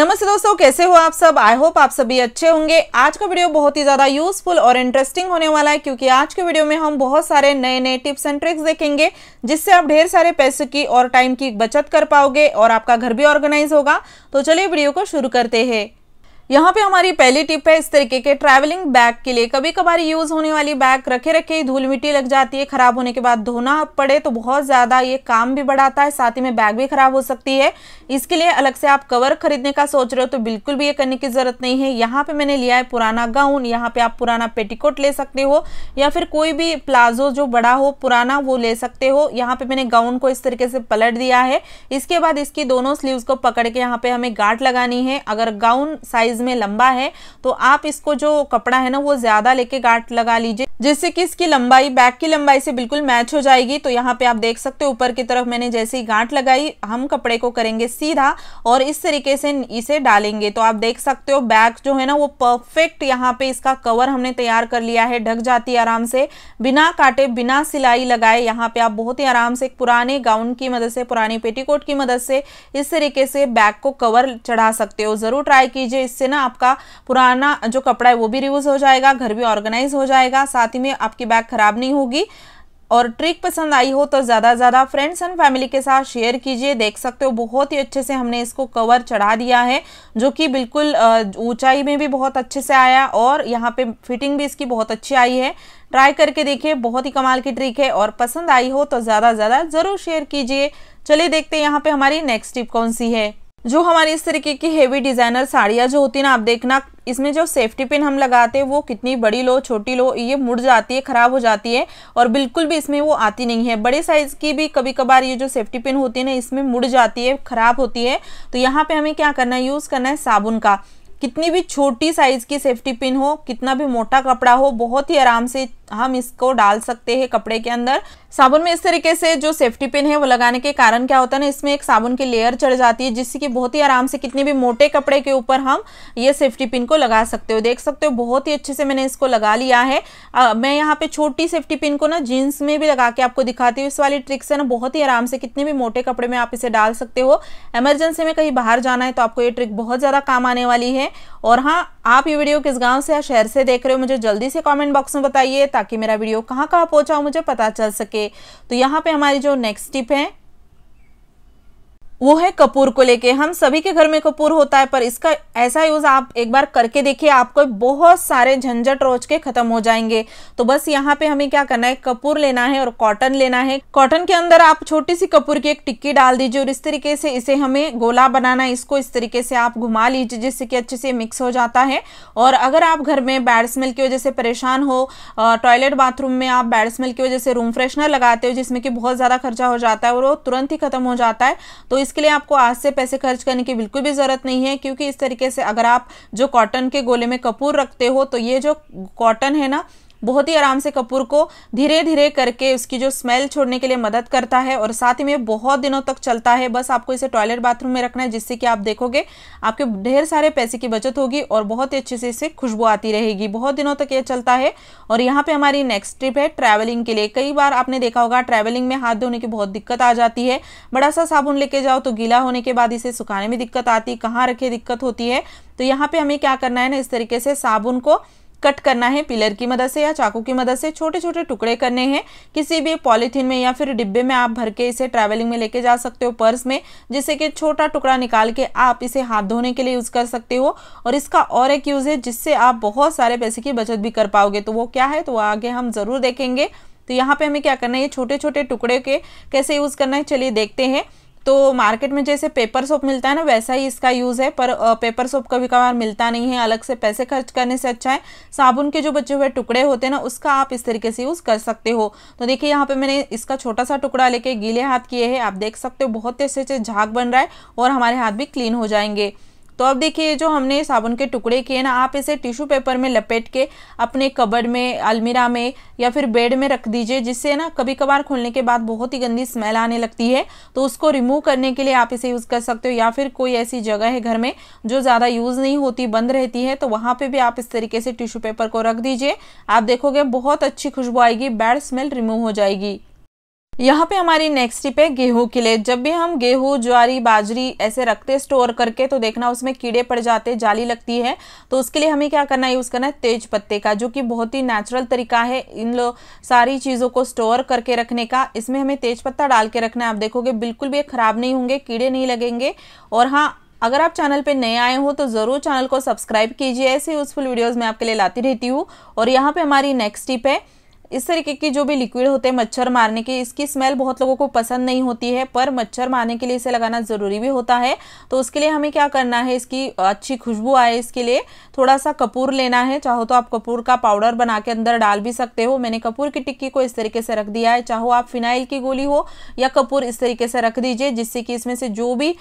नमस्ते दोस्तों कैसे हो आप सब आई होप आप सभी अच्छे होंगे आज का वीडियो बहुत ही ज़्यादा यूजफुल और इंटरेस्टिंग होने वाला है क्योंकि आज के वीडियो में हम बहुत सारे नए नए टिप्स एंड ट्रिक्स देखेंगे जिससे आप ढेर सारे पैसे की और टाइम की बचत कर पाओगे और आपका घर भी ऑर्गेनाइज होगा तो चलिए वीडियो को शुरू करते हैं यहाँ पे हमारी पहली टिप है इस तरीके के ट्रैवलिंग बैग के लिए कभी कभार यूज़ होने वाली बैग रखे रखे ही धूल मिट्टी लग जाती है ख़राब होने के बाद धोना पड़े तो बहुत ज़्यादा ये काम भी बढ़ाता है साथ ही में बैग भी ख़राब हो सकती है इसके लिए अलग से आप कवर खरीदने का सोच रहे हो तो बिल्कुल भी ये करने की ज़रूरत नहीं है यहाँ पे मैंने लिया है पुराना गाउन यहाँ पे आप पुराना पेटीकोट ले सकते हो या फिर कोई भी प्लाजो जो बड़ा हो पुराना वो ले सकते हो यहाँ पे मैंने गाउन को इस तरीके से पलट दिया है इसके बाद इसकी दोनों स्लीव को पकड़ के यहाँ पे हमें गांठ लगानी है अगर गाउन साइज साइज में लंबा है तो आप इसको जो कपड़ा है ना वो ज़्यादा लेके गांठ लगा लीजिए जिससे कि इसकी लंबाई बैक की लंबाई से बिल्कुल मैच हो जाएगी तो यहाँ पे आप देख सकते हो ऊपर की तरफ मैंने जैसे ही गांठ लगाई हम कपड़े को करेंगे सीधा और इस तरीके से इसे डालेंगे तो आप देख सकते हो बैक जो है ना वो परफेक्ट यहाँ पे इसका कवर हमने तैयार कर लिया है ढक जाती है आराम से बिना काटे बिना सिलाई लगाए यहाँ पे आप बहुत ही आराम से पुराने गाउन की मदद से पुरानी पेटीकोट की मदद से इस तरीके से बैक को कवर चढ़ा सकते हो ज़रूर ट्राई कीजिए इससे ना आपका पुराना जो कपड़ा है वो भी रिव्यूज़ हो जाएगा घर भी ऑर्गेनाइज हो जाएगा साथ साथ ही में आपकी बैग खराब नहीं होगी और ट्रिक पसंद आई हो तो ज़्यादा से ज़्यादा फ्रेंड्स एंड फैमिली के साथ शेयर कीजिए देख सकते हो बहुत ही अच्छे से हमने इसको कवर चढ़ा दिया है जो कि बिल्कुल ऊंचाई में भी बहुत अच्छे से आया और यहाँ पे फिटिंग भी इसकी बहुत अच्छी आई है ट्राई करके देखिए बहुत ही कमाल की ट्रिक है और पसंद आई हो तो ज़्यादा से ज़्यादा ज़रूर शेयर कीजिए चलिए देखते हैं यहाँ पर हमारी नेक्स्ट टिप कौन सी है जो हमारी इस तरीके की हेवी डिज़ाइनर साड़ियाँ जो होती है ना आप देखना इसमें जो सेफ्टी पिन हम लगाते हैं वो कितनी बड़ी लो छोटी लो ये मुड़ जाती है ख़राब हो जाती है और बिल्कुल भी इसमें वो आती नहीं है बड़े साइज़ की भी कभी कभार ये जो सेफ्टी पिन होती है ना इसमें मुड़ जाती है ख़राब होती है तो यहाँ पर हमें क्या करना है यूज़ करना है साबुन का कितनी भी छोटी साइज की सेफ्टी पिन हो कितना भी मोटा कपड़ा हो बहुत ही आराम से हम इसको डाल सकते हैं कपड़े के अंदर साबुन में इस तरीके से जो सेफ्टी पिन है वो लगाने के कारण क्या होता है ना इसमें एक साबुन की लेयर चढ़ जाती है जिससे कि बहुत ही आराम से कितने भी मोटे कपड़े के ऊपर हम ये सेफ्टी पिन को लगा सकते हो देख सकते हो बहुत ही अच्छे से मैंने इसको लगा लिया है आ, मैं यहाँ पे छोटी सेफ्टी पिन को ना जीन्स में भी लगा के आपको दिखाती हूँ इस वाली ट्रिक से ना बहुत ही आराम से कितने भी मोटे कपड़े में आप इसे डाल सकते हो एमरजेंसी में कहीं बाहर जाना है तो आपको ये ट्रिक बहुत ज़्यादा काम आने वाली है हैं और हाँ आप ये वीडियो किस गांव से या शहर से देख रहे हो मुझे जल्दी से कमेंट बॉक्स में बताइए ताकि मेरा वीडियो कहाँ कहाँ पहुँचा मुझे पता चल सके तो यहाँ पे हमारी जो नेक्स्ट टिप है वो है कपूर को लेके हम सभी के घर में कपूर होता है पर इसका ऐसा यूज़ आप एक बार करके देखिए आपको बहुत सारे झंझट रोज के ख़त्म हो जाएंगे तो बस यहाँ पे हमें क्या करना है कपूर लेना है और कॉटन लेना है कॉटन के अंदर आप छोटी सी कपूर की एक टिक्की डाल दीजिए और इस तरीके से इसे हमें गोला बनाना है इसको इस तरीके से आप घुमा लीजिए जिससे कि अच्छे से मिक्स हो जाता है और अगर आप घर में बैड स्मेल की वजह से परेशान हो टॉयलेट बाथरूम में आप बैड स्मेल की वजह से रूम फ्रेशनर लगाते हो जिसमें कि बहुत ज़्यादा खर्चा हो जाता है और वो तुरंत ही खत्म हो जाता है तो इसके लिए आपको आज से पैसे खर्च करने की बिल्कुल भी ज़रूरत नहीं है क्योंकि इस तरीके से अगर आप जो कॉटन के गोले में कपूर रखते हो तो ये जो कॉटन है ना बहुत ही आराम से कपूर को धीरे धीरे करके उसकी जो स्मेल छोड़ने के लिए मदद करता है और साथ ही में बहुत दिनों तक चलता है बस आपको इसे टॉयलेट बाथरूम में रखना है जिससे कि आप देखोगे आपके ढेर सारे पैसे की बचत होगी और बहुत ही अच्छे से इसे खुशबू आती रहेगी बहुत दिनों तक ये चलता है और यहाँ पे हमारी नेक्स्ट ट्रिप है ट्रैवलिंग के लिए कई बार आपने देखा होगा ट्रैवलिंग में हाथ धोने की बहुत दिक्कत आ जाती है बड़ा सा साबुन लेके जाओ तो गीला होने के बाद इसे सुखाने में दिक्कत आती कहाँ रखे दिक्कत होती है तो यहाँ पे हमें क्या करना है ना इस तरीके से साबुन को कट करना है पिलर की मदद से या चाकू की मदद से छोटे छोटे टुकड़े करने हैं किसी भी पॉलीथीन में या फिर डिब्बे में आप भर के इसे ट्रैवलिंग में लेके जा सकते हो पर्स में जिससे कि छोटा टुकड़ा निकाल के आप इसे हाथ धोने के लिए यूज़ कर सकते हो और इसका और एक यूज़ है जिससे आप बहुत सारे पैसे की बचत भी कर पाओगे तो वो क्या है तो आगे हम ज़रूर देखेंगे तो यहाँ पे हमें क्या करना है ये छोटे छोटे टुकड़े के कैसे यूज़ करना है चलिए देखते हैं तो मार्केट में जैसे पेपर सोप मिलता है ना वैसा ही इसका यूज़ है पर पेपर सोप कभी कभार मिलता नहीं है अलग से पैसे खर्च करने से अच्छा है साबुन के जो बचे हुए टुकड़े होते हैं ना उसका आप इस तरीके से यूज़ कर सकते हो तो देखिए यहाँ पे मैंने इसका छोटा सा टुकड़ा लेके गीले हाथ किए हैं आप देख सकते हो बहुत अच्छे अच्छे झाग बन रहा है और हमारे हाथ भी क्लीन हो जाएंगे तो अब देखिए जो हमने साबुन के टुकड़े किए ना आप इसे टिश्यू पेपर में लपेट के अपने कबड़ में अलमीरा में या फिर बेड में रख दीजिए जिससे ना कभी कभार खोलने के बाद बहुत ही गंदी स्मेल आने लगती है तो उसको रिमूव करने के लिए आप इसे यूज़ कर सकते हो या फिर कोई ऐसी जगह है घर में जो ज़्यादा यूज़ नहीं होती बंद रहती है तो वहाँ पर भी आप इस तरीके से टिश्यू पेपर को रख दीजिए आप देखोगे बहुत अच्छी खुशबू आएगी बैड स्मेल रिमूव हो जाएगी यहाँ पे हमारी नेक्स्ट टिप है गेहूँ के लिए जब भी हम गेहूँ ज्वारी बाजरी ऐसे रखते स्टोर करके तो देखना उसमें कीड़े पड़ जाते जाली लगती है तो उसके लिए हमें क्या करना है यूज़ करना है तेज पत्ते का जो कि बहुत ही नेचुरल तरीका है इन लोग सारी चीज़ों को स्टोर करके रखने का इसमें हमें तेज पत्ता डाल के रखना है आप देखोगे बिल्कुल भी ख़राब नहीं होंगे कीड़े नहीं लगेंगे और हाँ अगर आप चैनल पे नए आए हो तो ज़रूर चैनल को सब्सक्राइब कीजिए ऐसे यूज़फुल वीडियोज़ मैं आपके लिए लाती रहती हूँ और यहाँ पे हमारी नेक्स्ट टिप है इस तरीके की जो भी लिक्विड होते हैं मच्छर मारने की इसकी स्मेल बहुत लोगों को पसंद नहीं होती है पर मच्छर मारने के लिए इसे लगाना ज़रूरी भी होता है तो उसके लिए हमें क्या करना है इसकी अच्छी खुशबू आए इसके लिए थोड़ा सा कपूर लेना है चाहो तो आप कपूर का पाउडर बना के अंदर डाल भी सकते हो मैंने कपूर की टिक्की को इस तरीके से रख दिया है चाहो आप फिनाइल की गोली हो या कपूर इस तरीके से रख दीजिए जिससे कि इसमें से जो भी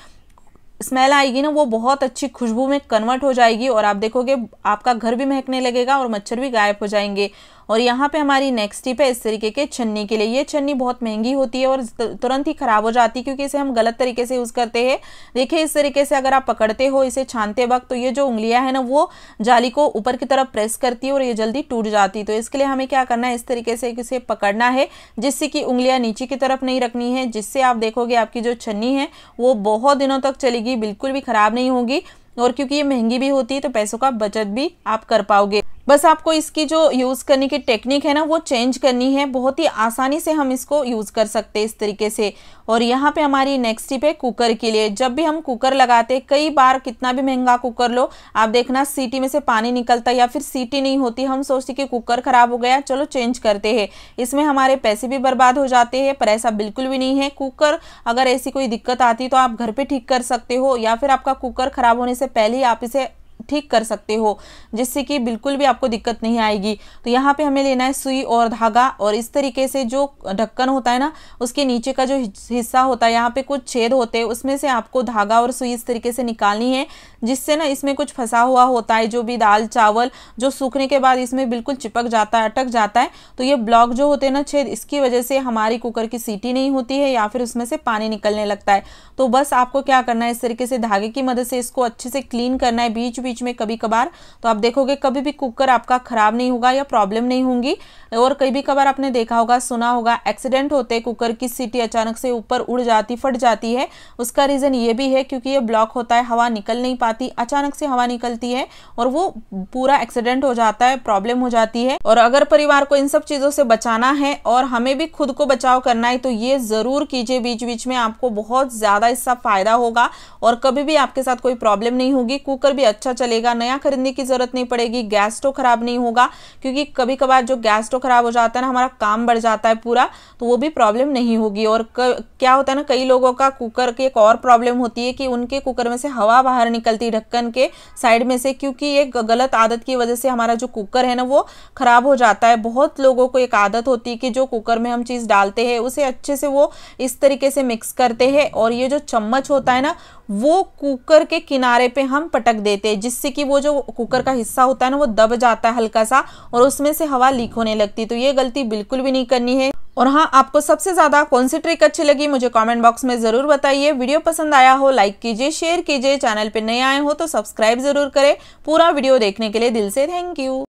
स्मेल आएगी ना वो बहुत अच्छी खुशबू में कन्वर्ट हो जाएगी और आप देखोगे आपका घर भी महकने लगेगा और मच्छर भी गायब हो जाएंगे और यहाँ पे हमारी नेक्स्ट टिप है इस तरीके के छन्नी के लिए ये छन्नी बहुत महंगी होती है और तुरंत ही ख़राब हो जाती है क्योंकि इसे हम गलत तरीके से यूज़ करते हैं देखिए इस तरीके से अगर आप पकड़ते हो इसे छानते वक्त तो ये जो उंगलियाँ हैं ना वो जाली को ऊपर की तरफ प्रेस करती है और ये जल्दी टूट जाती है तो इसके लिए हमें क्या करना है इस तरीके से इसे पकड़ना है जिससे कि उंगलियाँ नीचे की तरफ नहीं रखनी है जिससे आप देखोगे आपकी जो छन्नी है वो बहुत दिनों तक चलेगी बिल्कुल भी ख़राब नहीं होगी और क्योंकि ये महंगी भी होती है तो पैसों का बचत भी आप कर पाओगे बस आपको इसकी जो यूज़ करने की टेक्निक है ना वो चेंज करनी है बहुत ही आसानी से हम इसको यूज़ कर सकते हैं इस तरीके से और यहाँ पे हमारी नेक्स्ट टिप है कुकर के लिए जब भी हम कुकर लगाते कई बार कितना भी महंगा कुकर लो आप देखना सीटी में से पानी निकलता या फिर सीटी नहीं होती हम सोचते कि कुकर ख़राब हो गया चलो चेंज करते हैं इसमें हमारे पैसे भी बर्बाद हो जाते हैं पर ऐसा बिल्कुल भी नहीं है कुकर अगर ऐसी कोई दिक्कत आती तो आप घर पर ठीक कर सकते हो या फिर आपका कुकर ख़राब होने से पहले ही आप इसे ठीक कर सकते हो जिससे कि बिल्कुल भी आपको दिक्कत नहीं आएगी तो यहाँ पे हमें लेना है सुई और धागा और इस तरीके से जो ढक्कन होता है ना उसके नीचे का जो हिस्सा होता है यहाँ पे कुछ छेद होते हैं उसमें से आपको धागा और सुई इस तरीके से निकालनी है जिससे ना इसमें कुछ फंसा हुआ होता है जो भी दाल चावल जो सूखने के बाद इसमें बिल्कुल चिपक जाता है अटक जाता है तो ये ब्लॉक जो होते हैं ना छेद इसकी वजह से हमारी कुकर की सीटी नहीं होती है या फिर उसमें से पानी निकलने लगता है तो बस आपको क्या करना है इस तरीके से धागे की मदद से इसको अच्छे से क्लीन करना है बीच बीच बीच में कभी कभार तो आप देखोगे कभी भी कुकर आपका ख़राब नहीं होगा या प्रॉब्लम नहीं होंगी और कभी कभार आपने देखा होगा सुना होगा एक्सीडेंट होते कुकर की सीटी अचानक से ऊपर उड़ जाती फट जाती है उसका रीज़न ये भी है क्योंकि ये ब्लॉक होता है हवा निकल नहीं पाती अचानक से हवा निकलती है और वो पूरा एक्सीडेंट हो जाता है प्रॉब्लम हो जाती है और अगर परिवार को इन सब चीज़ों से बचाना है और हमें भी खुद को बचाव करना है तो ये ज़रूर कीजिए बीच बीच में आपको बहुत ज़्यादा इसका फ़ायदा होगा और कभी भी आपके साथ कोई प्रॉब्लम नहीं होगी कुकर भी अच्छा चलेगा नया खरीदने की जरूरत नहीं पड़ेगी गैस स्टोव खराब नहीं होगा क्योंकि कभी कभार जो गैस स्टोव खराब हो जाता है ना हमारा काम बढ़ जाता है पूरा तो वो भी प्रॉब्लम नहीं होगी और क, क्या होता है ना कई लोगों का कुकर की एक और प्रॉब्लम होती है कि उनके कुकर में से हवा बाहर निकलती ढक्कन के साइड में से क्योंकि ये गलत आदत की वजह से हमारा जो कुकर है ना वो खराब हो जाता है बहुत लोगों को एक आदत होती है कि जो कुकर में हम चीज़ डालते हैं उसे अच्छे से वो इस तरीके से मिक्स करते हैं और ये जो चम्मच होता है ना वो कुकर के किनारे पे हम पटक देते हैं जिससे कि वो जो कुकर का हिस्सा होता है ना वो दब जाता है हल्का सा और उसमें से हवा लीक होने लगती तो ये गलती बिल्कुल भी नहीं करनी है और हाँ आपको सबसे ज़्यादा कौन सी ट्रिक अच्छी लगी मुझे कमेंट बॉक्स में ज़रूर बताइए वीडियो पसंद आया हो लाइक कीजिए शेयर कीजिए चैनल पर नए आए हो तो सब्सक्राइब ज़रूर करें पूरा वीडियो देखने के लिए दिल से थैंक यू